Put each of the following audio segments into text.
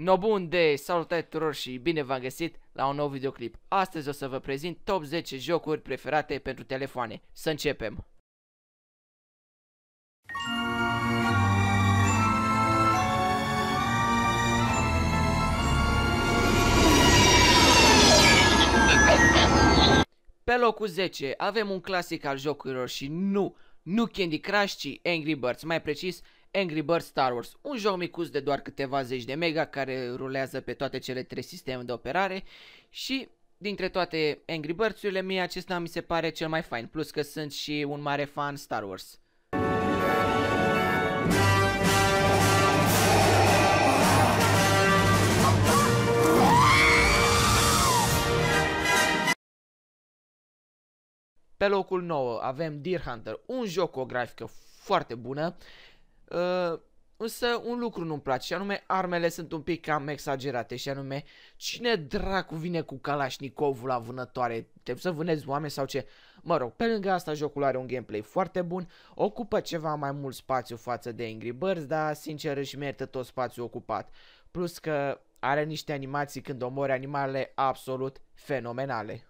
No bun de salutare tuturor și bine v-am găsit la un nou videoclip. Astăzi o să vă prezint top 10 jocuri preferate pentru telefoane. Să începem! Pe locul 10 avem un clasic al jocurilor și nu, nu Candy Crush, ci Angry Birds, mai precis Angry Birds Star Wars, un joc micus de doar câteva zeci de mega care rulează pe toate cele trei sisteme de operare și dintre toate Angry Birds-urile mie acesta mi se pare cel mai fain, plus că sunt și un mare fan Star Wars. Pe locul 9 avem Deer Hunter, un joc cu o grafică foarte bună Ă, însă un lucru nu-mi place și anume armele sunt un pic cam exagerate și anume cine dracu vine cu Kalashnikovul la vânătoare? Trebuie să vânezi oameni sau ce? Mă rog, pe lângă asta jocul are un gameplay foarte bun, ocupă ceva mai mult spațiu față de Angry Birds, dar sincer își merită tot spațiul ocupat. Plus că are niște animații când omori animale absolut fenomenale.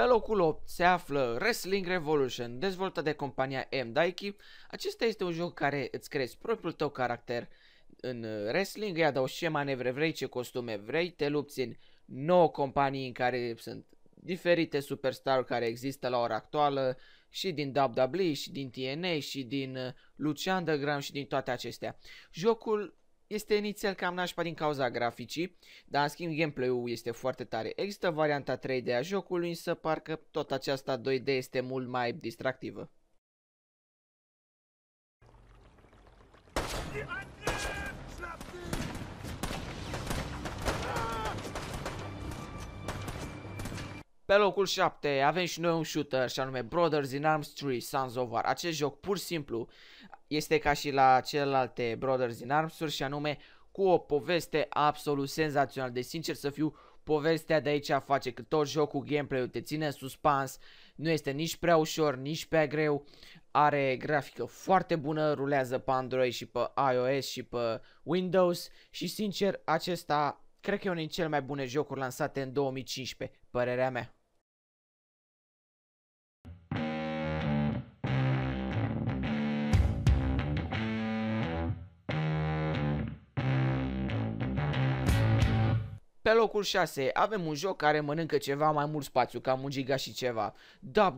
Pe locul 8 se află Wrestling Revolution, dezvoltat de compania M. Daiki. Acesta este un joc care îți crezi propriul tău caracter în wrestling, îi adaugi ce manevre vrei, ce costume vrei, te lupți în 9 companii în care sunt diferite superstar care există la ora actuală și din WWE și din TNA și din uh, Lucian Underground și din toate acestea. Jocul este inițial cam nașpa din cauza graficii, dar în schimb gameplay-ul este foarte tare. Există varianta 3D a jocului, însă parcă tot aceasta 2D este mult mai distractivă. Yeah, Pe locul 7 avem și noi un shooter și anume Brothers in Arms 3 Sons of War. Acest joc pur și simplu este ca și la celelalte Brothers in arms și anume cu o poveste absolut senzațională. De deci, sincer să fiu povestea de aici face că tot jocul gameplay-ul te ține în suspans, nu este nici prea ușor, nici prea greu, are grafică foarte bună, rulează pe Android și pe iOS și pe Windows și sincer acesta cred că e unul din cele mai bune jocuri lansate în 2015, părerea mea. Pe locul 6 avem un joc care mănâncă ceva mai mult spațiu, cam un giga și ceva.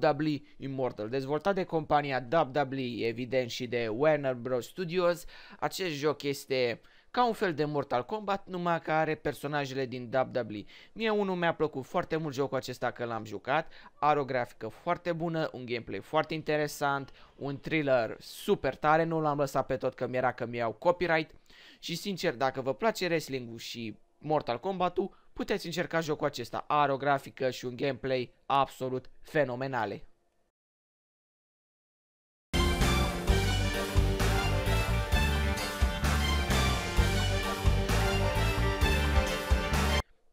WWE Immortal, dezvoltat de compania WWE, evident, și de Warner Bros. Studios. Acest joc este ca un fel de Mortal Kombat, numai că are personajele din WWE. Mie unul mi-a plăcut foarte mult jocul acesta că l-am jucat, are o grafică foarte bună, un gameplay foarte interesant, un thriller super tare, nu l-am lăsat pe tot că mi-era că mi-au copyright și sincer, dacă vă place wrestling-ul și Mortal Kombat-ul, puteți încerca jocul acesta. Are o grafică și un gameplay absolut fenomenale.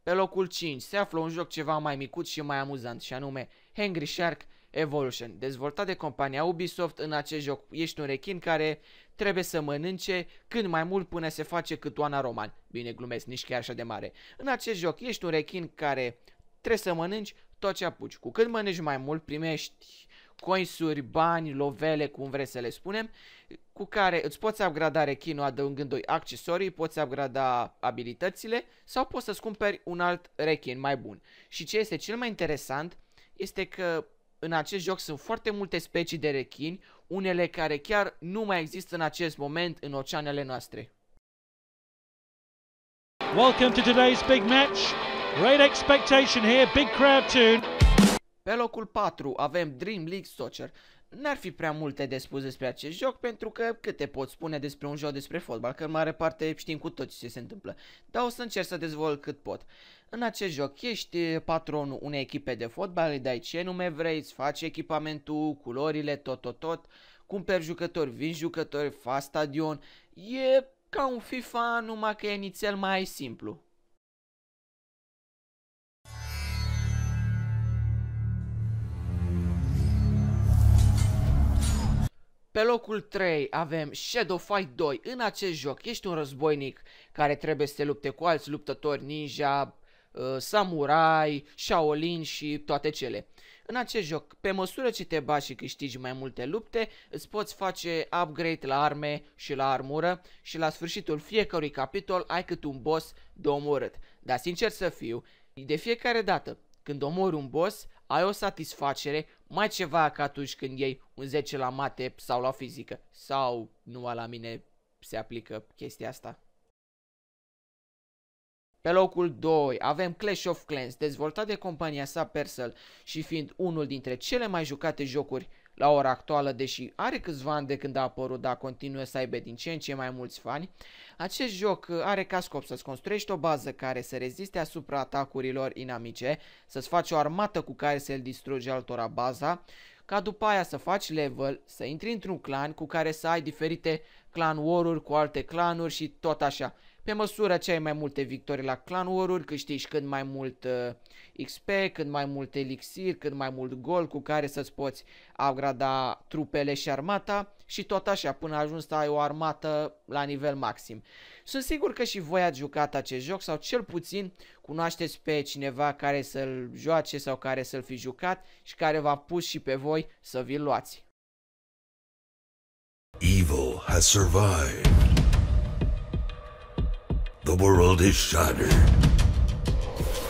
Pe locul 5 se află un joc ceva mai micut și mai amuzant și anume Hangry Shark Evolution, dezvoltat de compania Ubisoft, în acest joc ești un rechin care trebuie să mănânce când mai mult până se face cât Oana Roman. Bine, glumesc, nici chiar așa de mare. În acest joc ești un rechin care trebuie să mănânci tot ce apuci. Cu cât mănânci mai mult, primești coinsuri, bani, lovele, cum vrei să le spunem, cu care îți poți upgrada rechinul adăugându-i accesorii, poți upgrada abilitățile sau poți să-ți cumperi un alt rechin mai bun. Și ce este cel mai interesant este că în acest joc sunt foarte multe specii de rechini, unele care chiar nu mai există în acest moment în oceanele noastre. Welcome to today's big match. Great expectation here, big crowd tune. Pe locul 4 avem Dream League Soccer. N-ar fi prea multe de spus despre acest joc pentru că câte pot spune despre un joc despre fotbal, că în mare parte știm cu tot ce se întâmplă, dar o să încerc să dezvolt cât pot. În acest joc ești patronul unei echipe de fotbal, îi dai ce nume vrei, îți faci echipamentul, culorile, tot, tot, tot, cumperi jucători, vin jucători, faci stadion, e ca un FIFA numai că e nițel mai simplu. Pe locul 3 avem Shadow Fight 2. În acest joc ești un războinic care trebuie să te lupte cu alți luptători ninja, uh, samurai, Shaolin și toate cele. În acest joc, pe măsură ce te bași și câștigi mai multe lupte, îți poți face upgrade la arme și la armură și la sfârșitul fiecărui capitol ai cât un boss de omorât. Dar sincer să fiu, de fiecare dată când omori un boss, ai o satisfacere mai ceva ca atunci când iei un 10 la mate sau la fizică. Sau nu la mine se aplică chestia asta. Pe locul 2 avem Clash of Clans, dezvoltat de compania sa Persel și fiind unul dintre cele mai jucate jocuri la ora actuală, deși are câțiva ani de când a apărut, dar continuă să aibă din ce în ce mai mulți fani, acest joc uh, are ca scop să-ți construiești o bază care să reziste asupra atacurilor inamice, să-ți faci o armată cu care să-l distruge altora baza, ca după aia să faci level, să intri într-un clan cu care să ai diferite clan war-uri cu alte clanuri și tot așa. Pe măsură ce ai mai multe victorii la clan war-uri, câștigi cât mai mult uh, XP, cât mai mult elixir, cât mai mult gol cu care să-ți poți upgrada trupele și armata și tot așa până ajungi să ai o armată la nivel maxim. Sunt sigur că și voi ați jucat acest joc sau cel puțin cunoașteți pe cineva care să-l joace sau care să-l fi jucat și care v-a pus și pe voi să vi-l luați. Evil has survived. The world is shattered.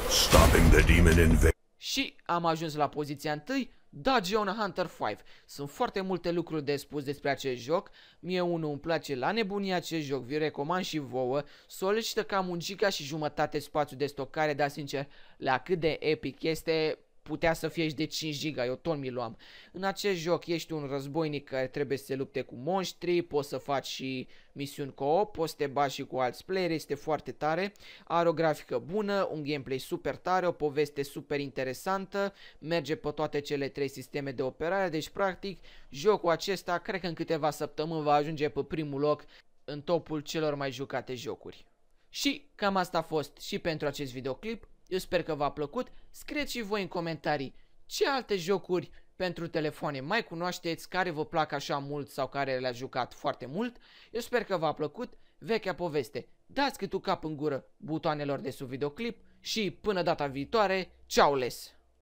Stopping the demon invasion. Și am ajuns la poziția 1, Dungeon da, Hunter 5. Sunt foarte multe lucruri de spus despre acest joc. Mie unul îmi place la nebunie acest joc, vi recomand și vouă. Solicită cam un giga și jumătate spațiu de stocare, dar sincer, la cât de epic este, putea să fie și de 5 giga, eu tot mi luam. În acest joc ești un războinic care trebuie să se lupte cu monștri, poți să faci și misiuni co-op, poți să te bași și cu alți player, este foarte tare, are o grafică bună, un gameplay super tare, o poveste super interesantă, merge pe toate cele trei sisteme de operare, deci practic jocul acesta cred că în câteva săptămâni va ajunge pe primul loc în topul celor mai jucate jocuri. Și cam asta a fost și pentru acest videoclip. Eu sper că v-a plăcut. Scrieți și voi în comentarii ce alte jocuri pentru telefoane mai cunoașteți, care vă plac așa mult sau care le-a jucat foarte mult. Eu sper că v-a plăcut vechea poveste. Dați cât cap în gură butoanelor de sub videoclip și până data viitoare, ceau les!